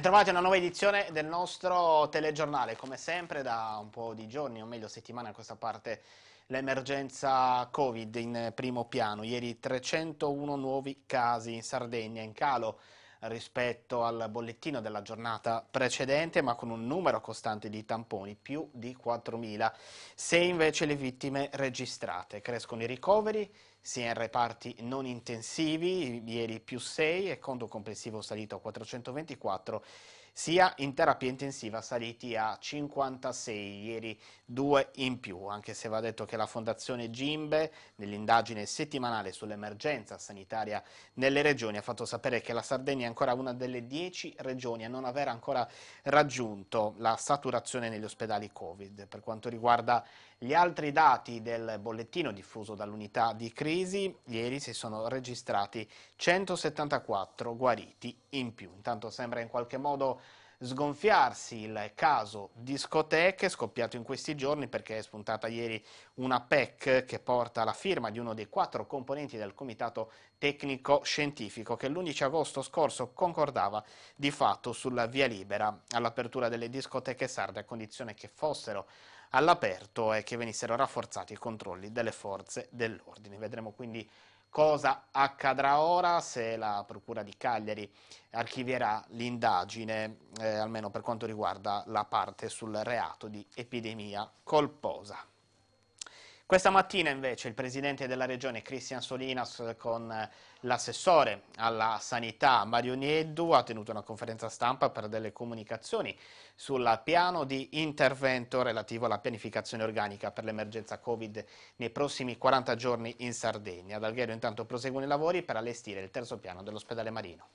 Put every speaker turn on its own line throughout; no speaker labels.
Bentrovati a una nuova edizione del nostro telegiornale, come sempre da un po' di giorni, o meglio settimane a questa parte, l'emergenza Covid in primo piano. Ieri 301 nuovi casi in Sardegna, in calo rispetto al bollettino della giornata precedente, ma con un numero costante di tamponi, più di 4.000. Se invece le vittime registrate, crescono i ricoveri, sia in reparti non intensivi, ieri più 6 e conto complessivo salito a 424 sia in terapia intensiva saliti a 56 ieri due in più, anche se va detto che la Fondazione Gimbe nell'indagine settimanale sull'emergenza sanitaria nelle regioni ha fatto sapere che la Sardegna è ancora una delle 10 regioni a non aver ancora raggiunto la saturazione negli ospedali Covid. Per quanto riguarda gli altri dati del bollettino diffuso dall'unità di crisi, ieri si sono registrati 174 guariti in più. Intanto sembra in qualche modo sgonfiarsi il caso discoteche scoppiato in questi giorni perché è spuntata ieri una PEC che porta la firma di uno dei quattro componenti del comitato tecnico scientifico che l'11 agosto scorso concordava di fatto sulla via libera all'apertura delle discoteche sarde a condizione che fossero all'aperto e che venissero rafforzati i controlli delle forze dell'ordine. Vedremo quindi cosa accadrà ora se la Procura di Cagliari archivierà l'indagine, eh, almeno per quanto riguarda la parte sul reato di epidemia colposa. Questa mattina invece il presidente della regione Cristian Solinas con l'assessore alla sanità Mario Nieddu ha tenuto una conferenza stampa per delle comunicazioni sul piano di intervento relativo alla pianificazione organica per l'emergenza Covid nei prossimi 40 giorni in Sardegna. Ad Alghero intanto proseguono i lavori per allestire il terzo piano dell'ospedale Marino.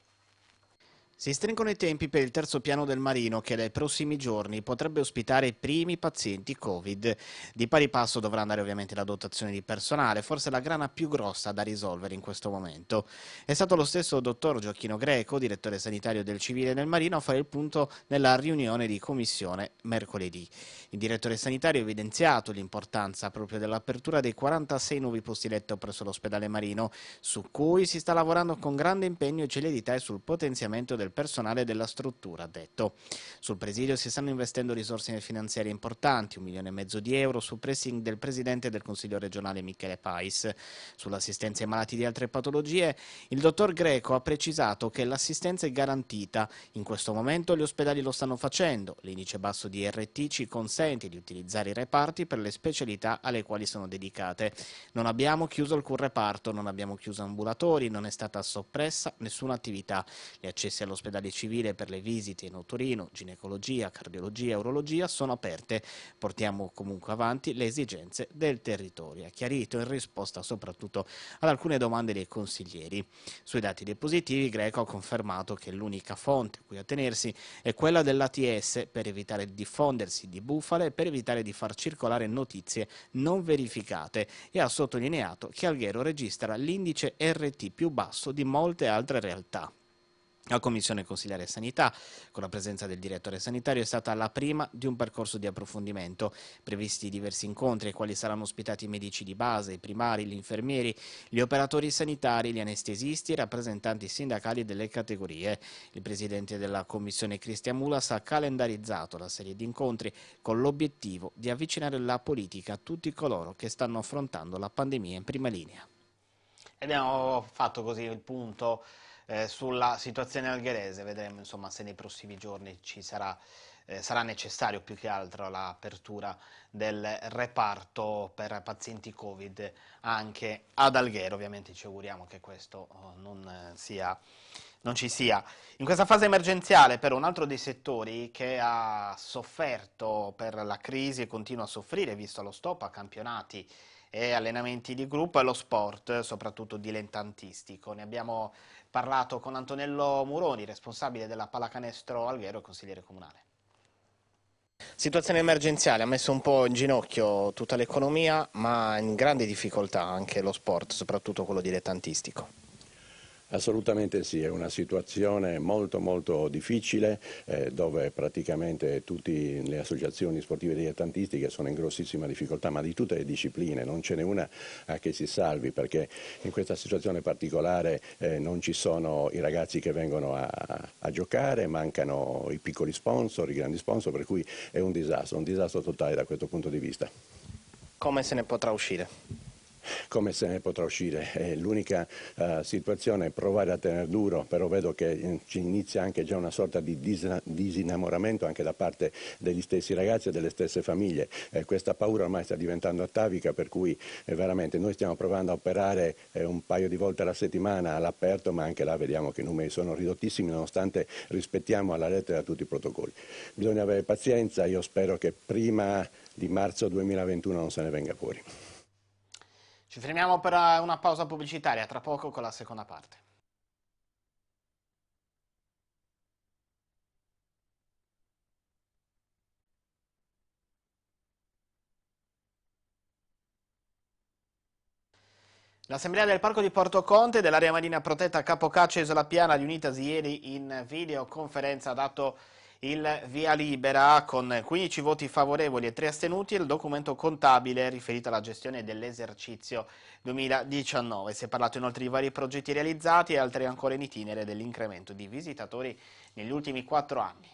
Si stringono i tempi per il terzo piano del Marino che nei prossimi giorni potrebbe ospitare i primi pazienti Covid. Di pari passo dovrà andare ovviamente la dotazione di personale, forse la grana più grossa da risolvere in questo momento. È stato lo stesso dottor Gioacchino Greco, direttore sanitario del Civile del Marino, a fare il punto nella riunione di commissione mercoledì. Il direttore sanitario ha evidenziato l'importanza proprio dell'apertura dei 46 nuovi posti letto presso l'ospedale Marino, su cui si sta lavorando con grande impegno e celerità e sul potenziamento del del personale della struttura, ha detto. Sul presidio si stanno investendo risorse finanziarie importanti, un milione e mezzo di euro, su pressing del presidente del Consiglio regionale Michele Pais. Sull'assistenza ai malati di altre patologie, il dottor Greco ha precisato che l'assistenza è garantita. In questo momento gli ospedali lo stanno facendo. L'indice basso di RT ci consente di utilizzare i reparti per le specialità alle quali sono dedicate. Non abbiamo chiuso alcun reparto, non abbiamo chiuso ambulatori, non è stata soppressa nessuna attività. Gli accessi allo all'ospedale civile per le visite in Torino, ginecologia, cardiologia, urologia sono aperte. Portiamo comunque avanti le esigenze del territorio, ha chiarito in risposta soprattutto ad alcune domande dei consiglieri. Sui dati dei positivi Greco ha confermato che l'unica fonte a cui attenersi è quella dell'ATS per evitare il diffondersi di bufale e per evitare di far circolare notizie non verificate e ha sottolineato che Alghero registra l'indice RT più basso di molte altre realtà. La Commissione Consigliare Sanità, con la presenza del direttore sanitario, è stata la prima di un percorso di approfondimento. Previsti diversi incontri ai quali saranno ospitati i medici di base, i primari, gli infermieri, gli operatori sanitari, gli anestesisti e i rappresentanti sindacali delle categorie. Il presidente della Commissione Cristian Mulas ha calendarizzato la serie di incontri con l'obiettivo di avvicinare la politica a tutti coloro che stanno affrontando la pandemia in prima linea. Abbiamo fatto così il punto eh, sulla situazione algherese. Vedremo insomma, se nei prossimi giorni sarà, eh, sarà, necessario più che altro l'apertura del reparto per pazienti Covid anche ad Alghero. Ovviamente ci auguriamo che questo oh, non, eh, sia, non ci sia. In questa fase emergenziale, però, un altro dei settori che ha sofferto per la crisi e continua a soffrire, visto lo stop a campionati e allenamenti di gruppo e lo sport, soprattutto dilettantistico. Ne abbiamo parlato con Antonello Muroni, responsabile della pallacanestro Alghero e consigliere comunale. Situazione emergenziale, ha messo un po' in ginocchio tutta l'economia, ma in grande difficoltà anche lo sport, soprattutto quello dilettantistico.
Assolutamente sì, è una situazione molto molto difficile eh, dove praticamente tutte le associazioni sportive dilettantistiche sono in grossissima difficoltà, ma di tutte le discipline, non ce n'è una a che si salvi perché in questa situazione particolare eh, non ci sono i ragazzi che vengono a, a, giocare, mancano i piccoli sponsor, i grandi sponsor, per cui è un disastro, un disastro totale da questo punto di vista.
Come se ne potrà uscire?
come se ne potrà uscire. l'unica eh, situazione è provare a tenere duro, però vedo che mm, ci inizia anche già una sorta di disinnamoramento anche da parte degli stessi ragazzi e delle stesse famiglie. Eh, questa paura ormai sta diventando attavica, per cui eh, veramente noi stiamo provando a operare un paio di volte alla settimana all'aperto, ma anche là vediamo che i numeri sono ridottissimi nonostante rispettiamo alla lettera tutti i protocolli. Bisogna avere pazienza, io spero che prima di marzo 2021 non se ne venga fuori.
Ci fermiamo per eh, una pausa pubblicitaria, tra poco con la seconda parte. L'assemblea del parco di Porto Conte dell'area marina protetta Capocaccio e Isola Piana riunitasi ieri in videoconferenza ha dato il via libera con 15 voti favorevoli e 3 astenuti il documento contabile riferito alla gestione dell'esercizio 2019. Si è parlato inoltre di vari progetti realizzati e altri ancora in itinere dell'incremento di visitatori negli ultimi 4 anni.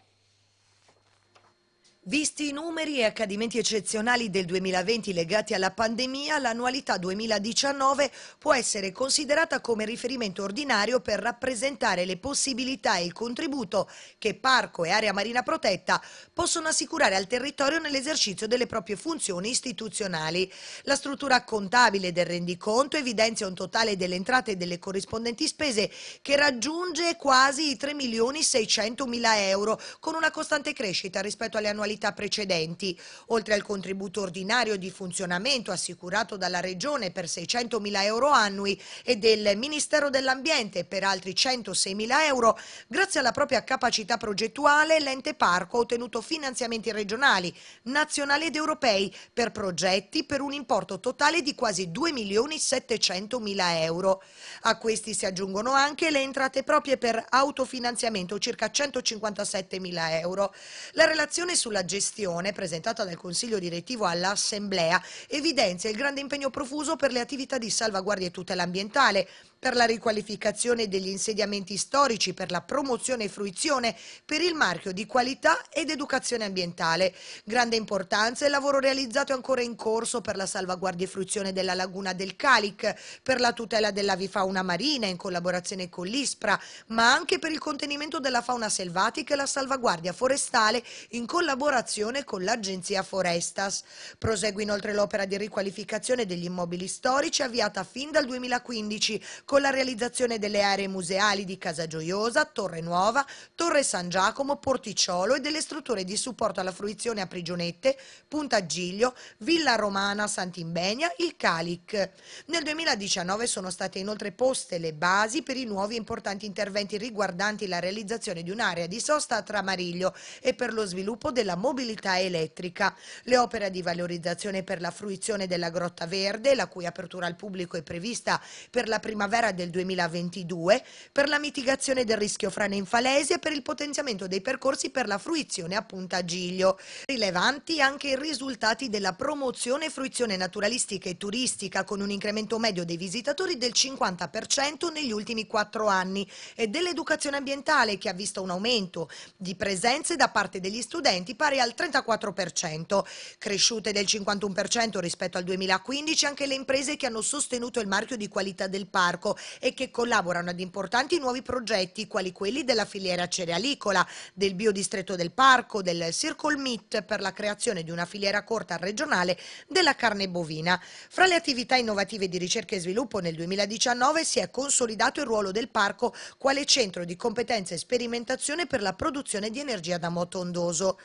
Visti i numeri e accadimenti eccezionali del 2020 legati alla pandemia, l'annualità 2019 può essere considerata come riferimento ordinario per rappresentare le possibilità e il contributo che parco e area marina protetta possono assicurare al territorio nell'esercizio delle proprie funzioni istituzionali. La struttura contabile del rendiconto evidenzia un totale delle entrate e delle corrispondenti spese che raggiunge quasi i 3 milioni 600 mila euro, con una costante crescita rispetto alle annualità attività precedenti. Oltre al contributo ordinario di funzionamento assicurato dalla Regione per 600 mila euro annui e del Ministero dell'Ambiente per altri 106 mila euro, grazie alla propria capacità progettuale l'ente parco ha ottenuto finanziamenti regionali, nazionali ed europei per progetti per un importo totale di quasi 2 milioni 700 mila euro. A questi si aggiungono anche le entrate proprie per autofinanziamento, circa 157 mila euro. La relazione sulla gestione presentata dal Consiglio direttivo all'Assemblea evidenzia il grande impegno profuso per le attività di salvaguardia e tutela ambientale, per la riqualificazione degli insediamenti storici, per la promozione e fruizione, per il marchio di qualità ed educazione ambientale. Grande importanza è il lavoro realizzato ancora in corso per la salvaguardia e fruizione della laguna del Calic, per la tutela dell'avifauna marina in collaborazione con l'ISPRA, ma anche per il contenimento della fauna selvatica e la salvaguardia forestale in collaborazione collaborazione con l'agenzia Forestas. Prosegue inoltre l'opera di riqualificazione degli immobili storici avviata fin dal 2015 con la realizzazione delle aree museali di Casa Gioiosa, Torre Nuova, Torre San Giacomo, Porticciolo e delle strutture di supporto alla fruizione a Prigionette, Punta Giglio, Villa Romana, Sant'Imbegna, il Calic. Nel 2019 sono state inoltre poste le basi per i nuovi importanti interventi riguardanti la realizzazione di un'area di sosta a Tramariglio e per lo sviluppo della mobilità elettrica. Le opere di valorizzazione per la fruizione della Grotta Verde, la cui apertura al pubblico è prevista per la primavera del 2022, per la mitigazione del rischio frane in falesia e per il potenziamento dei percorsi per la fruizione a Punta Giglio. Rilevanti anche i risultati della promozione fruizione naturalistica e turistica con un incremento medio dei visitatori del 50% negli ultimi quattro anni e dell'educazione ambientale che ha visto un aumento di presenze da parte degli studenti pari pari al 34%. Cresciute del 51% rispetto al 2015 anche le imprese che hanno sostenuto il marchio di qualità del parco e che collaborano ad importanti nuovi progetti, quali quelli della filiera cerealicola, del biodistretto del parco, del Circle Meat per la creazione di una filiera corta regionale della carne bovina. Fra le attività innovative di ricerca e sviluppo nel 2019 si è consolidato il ruolo del parco quale centro di competenza e sperimentazione per la produzione di energia da moto ondoso.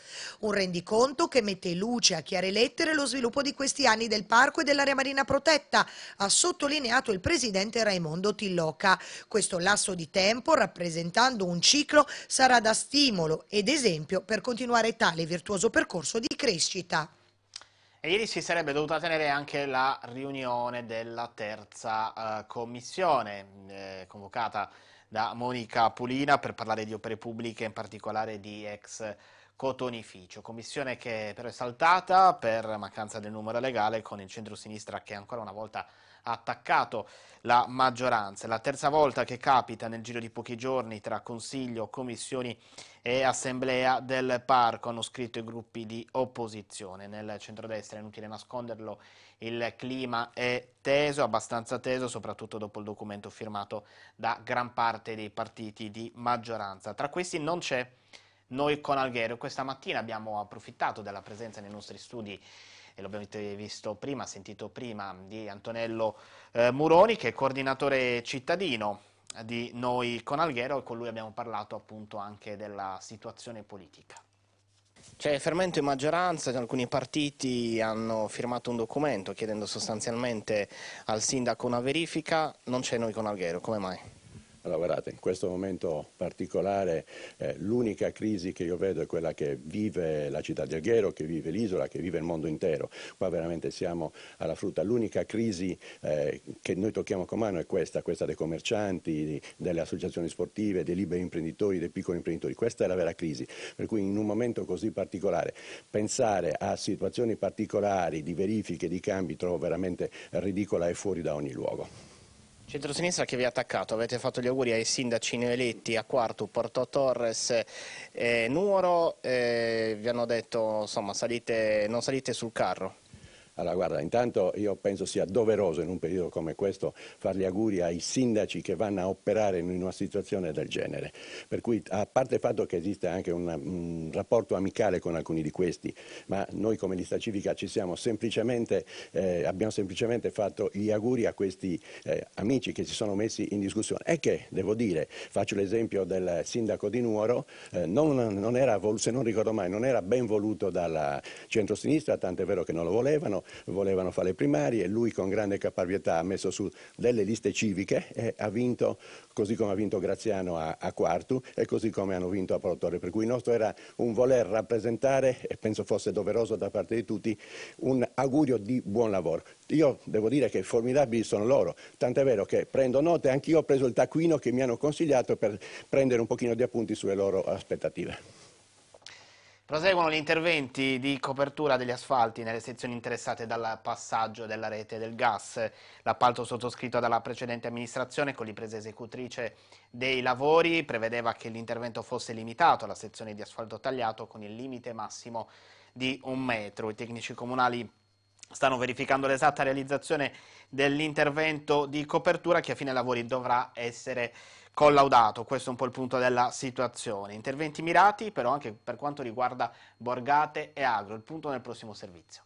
Un rendiconto che mette in luce a chiare lettere lo sviluppo di questi anni del parco e dell'area marina protetta, ha sottolineato il presidente Raimondo Tilloca. Questo lasso di tempo, rappresentando un ciclo, sarà da stimolo ed esempio per continuare tale virtuoso percorso di crescita.
E ieri si sarebbe dovuta tenere anche la riunione della terza eh, commissione, eh, convocata da Monica Pulina per parlare di opere pubbliche, in particolare di ex cotonificio, commissione che però è saltata per mancanza del numero legale con il centro-sinistra che ancora una volta ha attaccato la maggioranza. la terza volta che capita nel giro di pochi giorni tra Consiglio, Commissioni e Assemblea del Parco, hanno scritto i gruppi di opposizione. Nel centrodestra, è inutile nasconderlo, il clima è teso, abbastanza teso, soprattutto dopo il documento firmato da gran parte dei partiti di maggioranza. Tra questi non c'è noi con Alghero questa mattina abbiamo approfittato della presenza nei nostri studi e l'avete visto prima, sentito prima, di Antonello eh, Muroni che è coordinatore cittadino di Noi con Alghero e con lui abbiamo parlato appunto anche della situazione politica. C'è fermento in maggioranza, alcuni partiti hanno firmato un documento chiedendo sostanzialmente al sindaco una verifica, non c'è Noi con Alghero, come mai?
Allora guardate, in questo momento particolare eh, l'unica crisi che io vedo è quella che vive la città di Alghero, che vive l'isola, che vive il mondo intero. Qua veramente siamo alla frutta. L'unica crisi eh, che noi tocchiamo con mano è questa, questa dei commercianti, delle associazioni sportive, dei liberi imprenditori, dei piccoli imprenditori. Questa è la vera crisi. Per cui in un momento così particolare pensare a situazioni particolari di verifiche, di cambi, trovo veramente ridicola e fuori da ogni luogo.
Centrosinistra che vi ha attaccato, avete fatto gli auguri ai sindaci neoeletti a Quartu, Porto Torres, eh, Nuoro,
eh, vi hanno detto insomma salite, non salite sul carro. Allora guarda, intanto io penso sia doveroso in un periodo come questo fare gli auguri ai sindaci che vanno a operare in una situazione del genere. Per cui a parte il fatto che esiste anche una, un rapporto amicale con alcuni di questi, ma noi come lista civica ci siamo semplicemente, eh, abbiamo semplicemente fatto gli auguri a questi eh, amici che si sono messi in discussione e che, devo dire, faccio l'esempio del sindaco di Nuoro, eh, non, non era, se non ricordo mai, non era ben voluto dalla centrosinistra, tant'è vero che non lo volevano, volevano fare le primarie, lui con grande caparvietà ha messo su delle liste civiche e ha vinto così come ha vinto Graziano a, a Quartu e così come hanno vinto a Torre. Per cui il nostro era un voler rappresentare, e penso fosse doveroso da parte di tutti, un augurio di buon lavoro. Io devo dire che formidabili sono loro, tant'è vero che prendo note, anch'io ho preso il taccuino che mi hanno consigliato per prendere un pochino di appunti sulle loro aspettative.
Proseguono gli interventi di copertura degli asfalti nelle sezioni interessate dal passaggio della rete del gas. L'appalto sottoscritto dalla precedente amministrazione con l'impresa esecutrice dei lavori prevedeva che l'intervento fosse limitato alla sezione di asfalto tagliato con il limite massimo di un metro. I tecnici comunali stanno verificando l'esatta realizzazione dell'intervento di copertura che a fine lavori dovrà essere collaudato, questo è un po' il punto della situazione. Interventi mirati però anche per quanto riguarda Borgate e Agro, il punto nel prossimo servizio.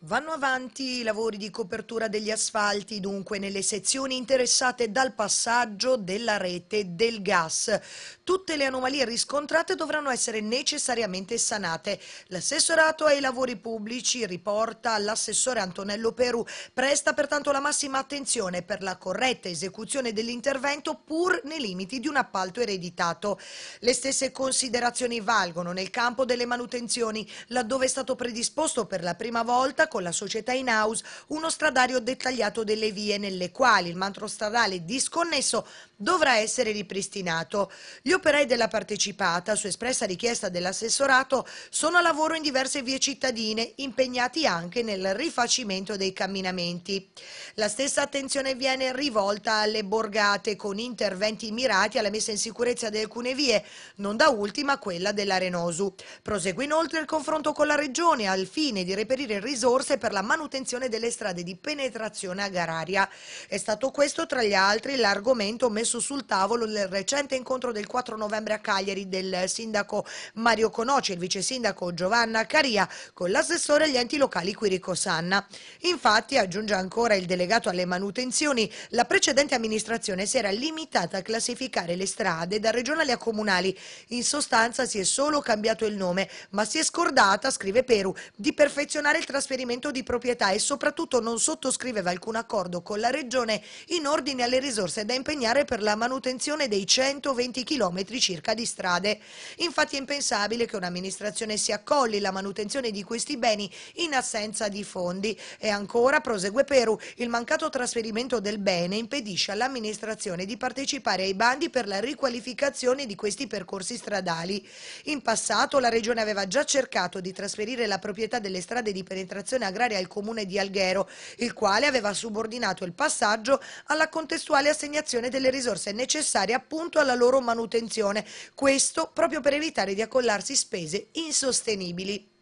Vanno avanti i lavori di copertura degli asfalti, dunque, nelle sezioni interessate dal passaggio della rete del gas. Tutte le anomalie riscontrate dovranno essere necessariamente sanate. L'assessorato ai lavori pubblici, riporta l'assessore Antonello Peru, presta pertanto la massima attenzione per la corretta esecuzione dell'intervento pur nei limiti di un appalto ereditato. Le stesse considerazioni valgono nel campo delle manutenzioni, laddove è stato predisposto per la prima volta con la società in house uno stradario dettagliato delle vie nelle quali il mantro stradale disconnesso dovrà essere ripristinato. Gli operai della partecipata, su espressa richiesta dell'assessorato, sono a lavoro in diverse vie cittadine, impegnati anche nel rifacimento dei camminamenti. La stessa attenzione viene rivolta alle borgate con interventi mirati alla messa in sicurezza di alcune vie, non da ultima quella dell'Arenosu. Prosegue inoltre il confronto con la Regione al fine di reperire risorse risorse per la manutenzione delle strade di penetrazione agraria. È stato questo, tra gli altri, l'argomento messo sul tavolo nel recente incontro del 4 novembre a Cagliari del sindaco Mario Conoci e il vice sindaco Giovanna Caria con l'assessore agli enti locali Quirico Sanna. Infatti, aggiunge ancora il delegato alle manutenzioni, la precedente amministrazione si era limitata a classificare le strade da regionali a comunali. In sostanza si è solo cambiato il nome, ma si è scordata, scrive Peru, di perfezionare il trasferimento trasferimento di proprietà e soprattutto non sottoscriveva alcun accordo con la Regione in ordine alle risorse da impegnare per la manutenzione dei 120 km circa di strade. Infatti è impensabile che un'amministrazione si accolli la manutenzione di questi beni in assenza di fondi. E ancora, prosegue Peru, il mancato trasferimento del bene impedisce all'amministrazione di partecipare ai bandi per la riqualificazione di questi percorsi stradali. In passato la Regione aveva già cercato di trasferire la proprietà delle strade di penetrazione rigenerazione agraria al comune di Alghero, il quale aveva subordinato il passaggio alla contestuale assegnazione delle risorse necessarie appunto alla loro manutenzione, questo proprio per evitare di accollarsi spese insostenibili.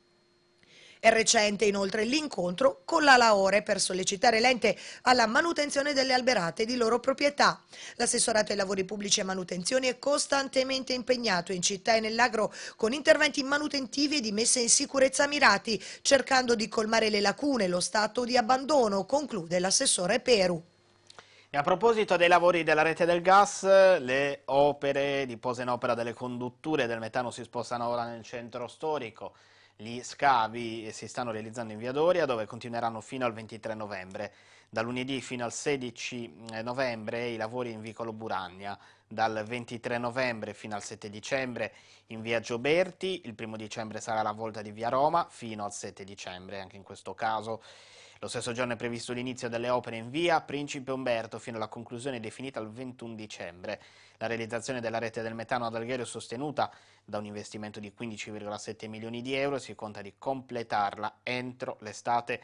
È recente inoltre l'incontro con la Laore per sollecitare l'ente alla manutenzione delle alberate di loro proprietà. L'assessorato ai lavori pubblici e manutenzioni è costantemente impegnato in città e nell'agro con interventi manutentivi e di messa in sicurezza mirati, cercando di colmare le lacune, lo stato di abbandono, conclude l'assessore Peru.
E a proposito dei lavori della rete del gas, le opere di posa in opera delle condutture del metano si spostano ora nel centro storico. Gli scavi si stanno realizzando in Via Doria dove continueranno fino al 23 novembre. Da lunedì fino al 16 eh, novembre i lavori in Vicolo Buragna, dal 23 novembre fino al 7 dicembre in via Gioberti, il 1 dicembre sarà la volta di via Roma fino al 7 dicembre, anche in questo caso lo stesso giorno è previsto l'inizio delle opere in via Principe Umberto fino alla conclusione definita il 21 dicembre. La realizzazione della rete del metano ad Alghero è sostenuta da un investimento di 15,7 milioni di euro e si conta di completarla entro l'estate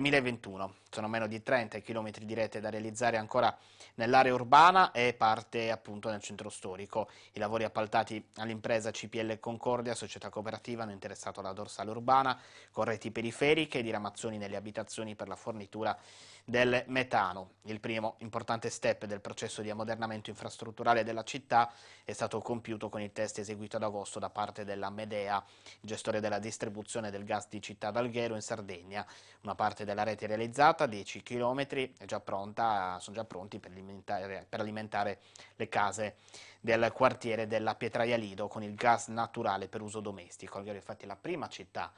2021. Sono meno di 30 km di rete da realizzare ancora nell'area urbana e parte appunto nel centro storico. I lavori appaltati all'impresa CPL Concordia, società cooperativa, hanno interessato la dorsale urbana con reti periferiche e diramazioni nelle abitazioni per la fornitura del metano. Il primo importante step del processo di ammodernamento infrastrutturale della città è stato compiuto con il test eseguito ad agosto da parte della Medea, gestore della distribuzione del gas di Città d'Alghero in Sardegna. Una parte della rete realizzata, 10 km, già pronta, sono già pronti per alimentare, per alimentare le case del quartiere della Pietraia Lido con il gas naturale per uso domestico. Alghero è infatti la prima città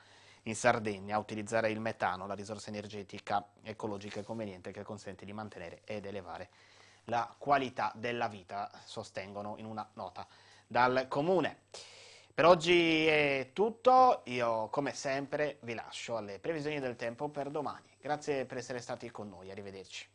in Sardegna a utilizzare il metano, la risorsa energetica ecologica e conveniente che consente di mantenere ed elevare la qualità della vita, sostengono in una nota dal comune. Per oggi è tutto, io come sempre vi lascio alle previsioni del tempo per domani. Grazie per essere stati con noi, arrivederci.